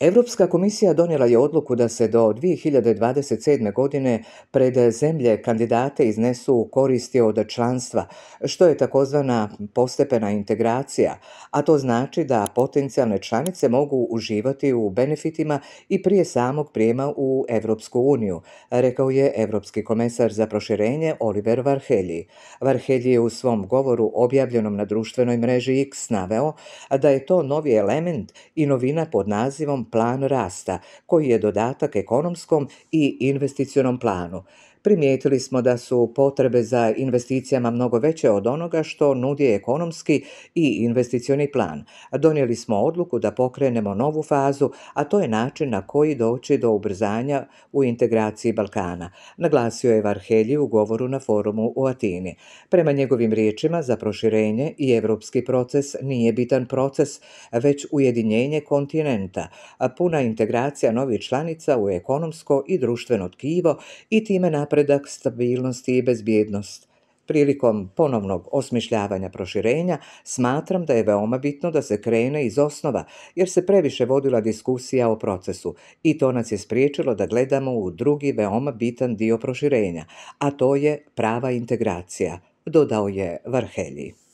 Evropska komisija donijela je odluku da se do 2027. godine pred zemlje kandidate iznesu koristi od članstva, što je takozvana postepena integracija, a to znači da potencijalne članice mogu uživati u benefitima i prije samog prijema u Europsku uniju, rekao je Europski komesar za proširenje Oliver Varhelji. Varhelji je u svom govoru objavljenom na društvenoj mreži X naveo da je to novi element i novina pod nazivom plan rasta, koji je dodatak ekonomskom i investicionom planu. Primijetili smo da su potrebe za investicijama mnogo veće od onoga što nudi ekonomski i investicioni plan. Donijeli smo odluku da pokrenemo novu fazu, a to je način na koji doći do ubrzanja u integraciji Balkana, naglasio je Varhelji u govoru na forumu u Atini. Prema njegovim riječima za proširenje i evropski proces nije bitan proces, već ujedinjenje kontinenta a puna integracija novih članica u ekonomsko i društveno tkivo i time napredak, stabilnosti i bezbjednost. Prilikom ponovnog osmišljavanja proširenja smatram da je veoma bitno da se krene iz osnova, jer se previše vodila diskusija o procesu i to nas je spriječilo da gledamo u drugi veoma bitan dio proširenja, a to je prava integracija, dodao je Varhelji.